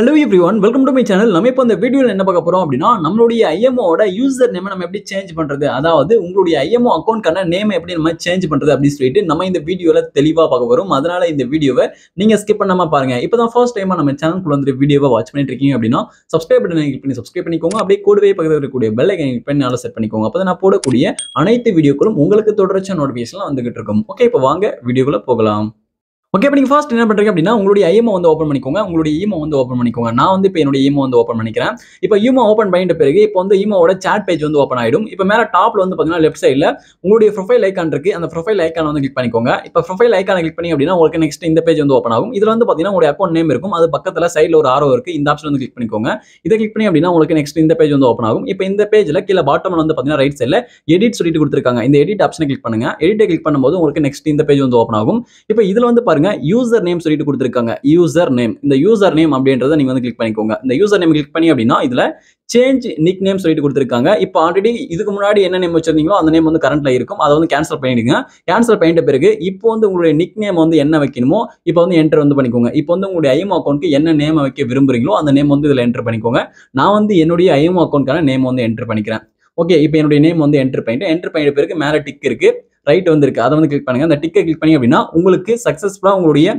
hello everyone welcome to my channel நம்ம இப்போ இந்த வீடியோவில் என்ன பார்க்க போகிறோம் அப்படின்னா நம்மளுடைய ஐஎம்ஓட யூசர் நேம் நம்ம எப்படி சேஞ்ச் பண்ணுறது அதாவது உங்களுடைய ஐஎம்ஓ அக்கௌண்ட்க்கான நேம் எப்படி நம்ம சேஞ்ச் பண்ணுறது அப்படின்னு சொல்லிட்டு நம்ம இந்த வீடியோவில் தெளிவாக பார்க்க வரும் அதனால் இந்த வீடியோவை நீங்கள் ஸ்கிப் பண்ணாமல் பாருங்கள் இப்போ தான் ஃபர்ஸ்ட் டைமாக நம்ம சேனல் வந்து வீடியோவை வாட்ச் பண்ணிட்டு இருக்கீங்க அப்படின்னா சப்ஸ்கிரைப் பண்ணி கிளிக் பண்ணி சப்ஸ்கிரைப் பண்ணிக்கோங்க அப்படியே கூடவே பக்கத்தில் இருக்கக்கூடிய பெல்லை கிளிக் பண்ணி நல்லா செட் பண்ணிக்கோங்க அப்போ நான் போடக்கூடிய அனைத்து வீடியோக்களும் உங்களுக்கு தொடர்ச்சியாக நோட்டிஃபிகேஷன்லாம் வந்துகிட்டு இருக்கும் ஓகே இப்போ வாங்க வீடியோக்குள்ளே போகலாம் ஓகே இப்போ நீங்கள் ஃபர்ஸ்ட் என்ன பண்ணுறீங்க அப்படின்னா உங்களுடைய ஈமோ வந்து ஓப்பன் பண்ணிக்கோங்க உங்களுடைய இமோ வந்து ஓப்பன் பண்ணிக்கோங்க நான் வந்து இப்போ என்னுடைய இமோ வந்து ஓப்பன் பண்ணிக்கிறேன் இப்போ இமோ ஓப்பன் பண்ணிட்ட பிறகு இப்போ வந்து இமோட சாட் பேஜ் வந்து ஓப்பன் ஆகிடும் இப்போ மேலே டாப்பில் வந்து பார்த்தீங்கன்னா லெஃப்ட் சைடில் உங்களுடைய ப்ரொஃபைல் ஐக்கான் இருக்குது அந்த ப்ரொஃபைல் ஐக்கான் வந்து கிளிக் பண்ணிக்கோங்க இப்போ ப்ரொஃபைல் ஐக்கான் கிளிக் பண்ணி அப்படின்னா உங்களுக்கு நெக்ஸ்ட் இந்த பேஜ் வந்து ஓப்பன் ஆகும் இதில் வந்து பார்த்தீங்கன்னா உங்களுடைய அக்கௌண்ட் நேம் இருக்கும் அது பக்கத்தில் சைடில் ஒரு ஆரோ இருக்குது இந்த ஆப்ஷன் வந்து கிளிக் பண்ணிக்கோங்க இதை கிளிக் பண்ணி அப்படின்னா உங்களுக்கு நெக்ஸ்ட் இந்த பேஜ் வந்து ஓப்பன் ஆகும் இப்போ இந்த பேஜில் கீழே பாட்டமில் வந்து பார்த்தீங்கன்னா ரைட் சைடில் எடிட் சொல்லிட்டு கொடுத்துருக்காங்க இந்த எடிட் ஆப்ஷனை கிளிக் பண்ணுங்கள் எடிட்டை கிளிக் பண்ணும்போது உங்களுக்கு நெக்ஸ்ட் இந்த பேஜ் வந்து ஓப்பன் ஆகும் இப்போ இதில் வந்து பாருங்க யூசர் நேம் சொல்லிட்டு கொடுத்துருக்காங்க யூசர் நேம் இந்த யூசர் நேம் அப்படின்றத நீங்க வந்து கிளிக் பண்ணிக்கோங்க இந்த யூசர் நேம் கிளிக் பண்ணி அப்படின்னா இதுல சேஞ்ச் நிக் நேம் சொல்லிட்டு கொடுத்துருக்காங்க இப்போ ஆல்ரெடி இதுக்கு முன்னாடி என்ன நேம் வச்சிருந்தீங்களோ அந்த நேம் வந்து கரண்ட்ல இருக்கும் அதை வந்து கேன்சல் பண்ணிடுங்க கேன்சல் பண்ணிட்ட பிறகு இப்போ வந்து உங்களுடைய நிக் நேம் வந்து என்ன வைக்கணுமோ இப்போ வந்து என்டர் வந்து பண்ணிக்கோங்க இப்போ வந்து உங்களுடைய ஐஎம் அக்கௌண்ட்டுக்கு என்ன நேம் வைக்க விரும்புறீங்களோ அந்த நேம் வந்து இதில் என்டர் பண்ணிக்கோங்க நான் வந்து என்னுடைய ஐஎம் அக்கௌண்ட்க்கான நேம் வந்து என்டர் பண்ணிக்கிறேன் ஓகே இப்போ என்னுடைய நேம் வந்து என்டர் பண்ணிட்டு என்டர் பண்ணிட்ட பிறகு மேலே டிக் இருக்குது ரைட் வந்திருக்கு அதை வந்து கிளிக் பண்ணுங்க அந்த டிக்கை கிளிக் பண்ணி அப்படின்னா உங்களுக்கு சக்ஸஸ்ஃபுல்லாக உங்களுடைய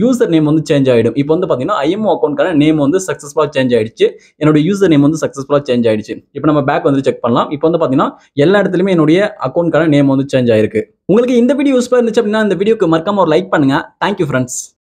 யூசர் நேம் வந்து சேஞ்ச் ஆகிடும் இப்போ வந்து பார்த்தீங்கன்னா ஐஎம்ஓ அக்கௌண்ட்கான நேம் வந்து சக்ஸஸ்ஃபுல்லாக சேஞ்ச் ஆயிடுச்சு என்னோட யூசர் நேம் வந்து சக்ஸஸ்ஃபுல்லாக சேஞ்ச் ஆயிடுச்சு இப்போ நம்ம பேக் வந்து செக் பண்ணலாம் இப்போ வந்து பார்த்தீங்கன்னா எல்லா இடத்துலையுமே என்னுடைய அக்கௌண்ட்க்கான நேம் வந்து சேஞ்ச் ஆயிருக்கு உங்களுக்கு இந்த வீடியோ யூஸ்ஃபுல்லா இருந்துச்சு அப்படின்னா இந்த வீடியோக்கு மறக்காம ஒரு லைக் பண்ணுங்க தேங்க்யூ ஃப்ரெண்ட்ஸ்